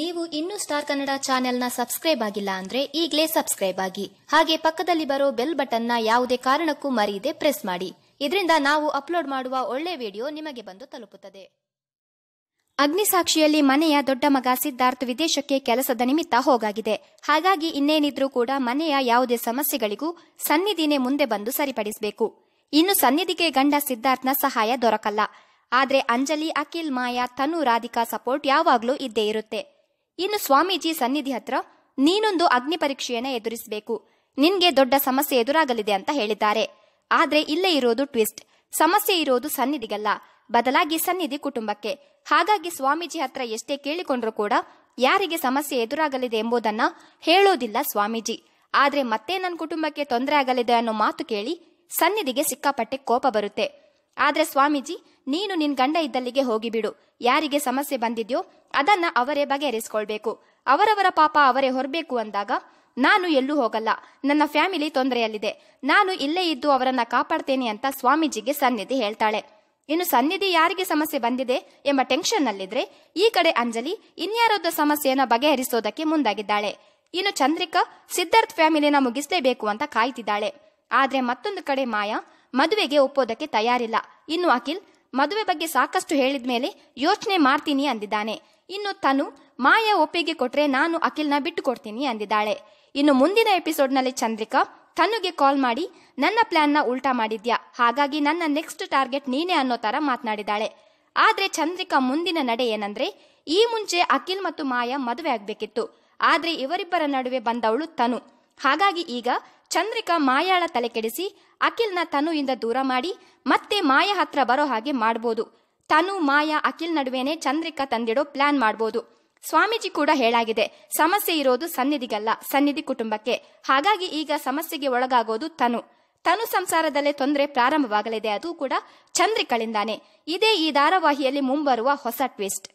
ನೀವು ಇನ್ನೂ ಸ್ಟಾರ್ ಕನ್ನಡ ಚಾನೆಲ್ನ ಸಬ್ಸ್ಕ್ರೈಬ್ ಆಗಿಲ್ಲ ಅಂದ್ರೆ ಈಗಲೇ ಸಬ್ಸ್ಕ್ರೈಬ್ ಆಗಿ ಹಾಗೆ ಪಕ್ಕದಲ್ಲಿ ಬರೋ ಬೆಲ್ ಬಟನ್ನ ಯಾವುದೇ ಕಾರಣಕ್ಕೂ ಮರೆಯದೆ ಪ್ರೆಸ್ ಮಾಡಿ ಇದರಿಂದ ನಾವು ಅಪ್ಲೋಡ್ ಮಾಡುವ ಒಳ್ಳೆ ವಿಡಿಯೋ ನಿಮಗೆ ಬಂದು ತಲುಪುತ್ತದೆ ಅಗ್ನಿಸಾಕ್ಷಿಯಲ್ಲಿ ಮನೆಯ ದೊಡ್ಡ ಮಗ ಸಿದ್ಧಾರ್ಥ್ ವಿದೇಶಕ್ಕೆ ಕೆಲಸದ ನಿಮಿತ್ತ ಹೋಗಾಗಿದೆ ಹಾಗಾಗಿ ಇನ್ನೇನಿದ್ರೂ ಕೂಡ ಮನೆಯ ಯಾವುದೇ ಸಮಸ್ಯೆಗಳಿಗೂ ಸನ್ನಿಧಿನೇ ಮುಂದೆ ಬಂದು ಸರಿಪಡಿಸಬೇಕು ಇನ್ನು ಸನ್ನಿಧಿಗೆ ಗಂಡ ಸಿದ್ಧಾರ್ಥ್ನ ಸಹಾಯ ದೊರಕಲ್ಲ ಆದರೆ ಅಂಜಲಿ ಅಖಿಲ್ ಮಾಯಾ ತನು ರಾಧಿಕಾ ಸಪೋರ್ಟ್ ಯಾವಾಗ್ಲೂ ಇದ್ದೇ ಇರುತ್ತೆ ಇನ್ನು ಸ್ವಾಮೀಜಿ ಸನ್ನಿಧಿ ಹತ್ರ ನೀನೊಂದು ಅಗ್ನಿ ಪರೀಕ್ಷೆಯನ್ನ ಎದುರಿಸಬೇಕು ನಿನ್ಗೆ ದೊಡ್ಡ ಸಮಸ್ಯೆ ಎದುರಾಗಲಿದೆ ಅಂತ ಹೇಳಿದ್ದಾರೆ ಆದ್ರೆ ಇಲ್ಲೇ ಇರೋದು ಟ್ವಿಸ್ಟ್ ಸಮಸ್ಯೆ ಇರೋದು ಸನ್ನಿಧಿಗಲ್ಲ ಬದಲಾಗಿ ಸನ್ನಿಧಿ ಕುಟುಂಬಕ್ಕೆ ಹಾಗಾಗಿ ಸ್ವಾಮೀಜಿ ಹತ್ರ ಎಷ್ಟೇ ಕೇಳಿಕೊಂಡ್ರೂ ಕೂಡ ಯಾರಿಗೆ ಸಮಸ್ಯೆ ಎದುರಾಗಲಿದೆ ಎಂಬುದನ್ನ ಹೇಳೋದಿಲ್ಲ ಸ್ವಾಮೀಜಿ ಆದ್ರೆ ಮತ್ತೆ ನನ್ನ ಕುಟುಂಬಕ್ಕೆ ತೊಂದರೆ ಆಗಲಿದೆ ಅನ್ನೋ ಮಾತು ಕೇಳಿ ಸನ್ನಿಧಿಗೆ ಸಿಕ್ಕಾಪಟ್ಟೆ ಕೋಪ ಬರುತ್ತೆ ಆದ್ರೆ ಸ್ವಾಮೀಜಿ ನೀನು ನಿನ್ ಗಂಡ ಇದ್ದಲ್ಲಿಗೆ ಹೋಗಿಬಿಡು ಯಾರಿಗೆ ಸಮಸ್ಯೆ ಬಂದಿದ್ಯೋ ಅದನ್ನ ಅವರೇ ಬಗೆಹರಿಸಿಕೊಳ್ಬೇಕು ಅವರವರ ಪಾಪ ಅವರೇ ಹೊರಬೇಕು ಅಂದಾಗ ನಾನು ಎಲ್ಲೂ ಹೋಗಲ್ಲ ನನ್ನ ಫ್ಯಾಮಿಲಿ ತೊಂದರೆಯಲ್ಲಿದೆ ನಾನು ಇಲ್ಲೇ ಇದ್ದು ಅವರನ್ನ ಕಾಪಾಡ್ತೇನೆ ಅಂತ ಸ್ವಾಮೀಜಿಗೆ ಸನ್ನಿಧಿ ಹೇಳ್ತಾಳೆ ಇನ್ನು ಸನ್ನಿಧಿ ಯಾರಿಗೆ ಸಮಸ್ಯೆ ಬಂದಿದೆ ಎಂಬ ಟೆನ್ಷನ್ ನಲ್ಲಿದ್ರೆ ಈ ಕಡೆ ಅಂಜಲಿ ಇನ್ಯಾರದ ಸಮಸ್ಯೆಯನ್ನು ಬಗೆಹರಿಸೋದಕ್ಕೆ ಮುಂದಾಗಿದ್ದಾಳೆ ಇನ್ನು ಚಂದ್ರಿಕಾ ಸಿದ್ಧಾರ್ಥ್ ಫ್ಯಾಮಿಲಿನ ಮುಗಿಸ್ಲೇಬೇಕು ಅಂತ ಕಾಯ್ತಿದ್ದಾಳೆ ಆದ್ರೆ ಮತ್ತೊಂದು ಕಡೆ ಮಾಯಾ ಮದುವೆಗೆ ಒಪ್ಪೋದಕ್ಕೆ ತಯಾರಿಲ್ಲ ಇನ್ನು ಅಖಿಲ್ ಮದುವೆ ಬಗ್ಗೆ ಸಾಕಷ್ಟು ಹೇಳಿದ ಮೇಲೆ ಯೋಚನೆ ಮಾಡ್ತೀನಿ ಅಂದಿದ್ದಾನೆ ಇನ್ನು ತನು ಮಾಯ ಒಪ್ಪಿಗೆ ಕೊಟ್ರೆ ನಾನು ಅಖಿಲ್ನ ಬಿಟ್ಟು ಕೊಡ್ತೀನಿ ಅಂದಿದ್ದಾಳೆ ಇನ್ನು ಮುಂದಿನ ಎಪಿಸೋಡ್ನಲ್ಲಿ ಚಂದ್ರಿಕಾ ತನುಗೆ ಕಾಲ್ ಮಾಡಿ ನನ್ನ ಪ್ಲಾನ್ ನ ಉಲ್ಟಾ ಮಾಡಿದ್ಯಾ ಹಾಗಾಗಿ ನನ್ನ ನೆಕ್ಸ್ಟ್ ಟಾರ್ಗೆಟ್ ನೀನೆ ಅನ್ನೋ ತರ ಮಾತನಾಡಿದಾಳೆ ಆದ್ರೆ ಚಂದ್ರಿಕಾ ಮುಂದಿನ ನಡೆ ಏನಂದ್ರೆ ಈ ಮುಂಚೆ ಅಖಿಲ್ ಮತ್ತು ಮಾಯಾ ಮದುವೆ ಆಗ್ಬೇಕಿತ್ತು ಆದ್ರೆ ಇವರಿಬ್ಬರ ನಡುವೆ ಬಂದವಳು ತನು ಹಾಗಾಗಿ ಈಗ ಚಂದ್ರಿಕಾ ಮಾಯಾಳ ತಲೆ ಕೆಡಿಸಿ ಅಖಿಲ್ನ ತನುವಿಂದ ದೂರ ಮಾಡಿ ಮತ್ತೆ ಮಾಯಾ ಹತ್ರ ಬರೋ ಹಾಗೆ ಮಾಡ್ಬೋದು ತನು ಮಾಯಾ ಅಖಿಲ್ ನಡುವೆನೆ ಚಂದ್ರಿಕಾ ತಂದಿಡೋ ಪ್ಲಾನ್ ಮಾಡ್ಬೋದು ಸ್ವಾಮೀಜಿ ಕೂಡ ಹೇಳಾಗಿದೆ ಸಮಸ್ಯೆ ಇರೋದು ಸನ್ನಿಧಿಗಲ್ಲ ಸನ್ನಿಧಿ ಕುಟುಂಬಕ್ಕೆ ಹಾಗಾಗಿ ಈಗ ಸಮಸ್ಯೆಗೆ ಒಳಗಾಗೋದು ತನು ತನು ಸಂಸಾರದಲ್ಲೇ ತೊಂದರೆ ಪ್ರಾರಂಭವಾಗಲಿದೆ ಅದು ಕೂಡ ಚಂದ್ರಿಕಳಿಂದಾನೆ ಇದೇ ಈ ಧಾರಾವಾಹಿಯಲ್ಲಿ ಮುಂಬರುವ ಹೊಸ ಟ್ವಿಸ್ಟ್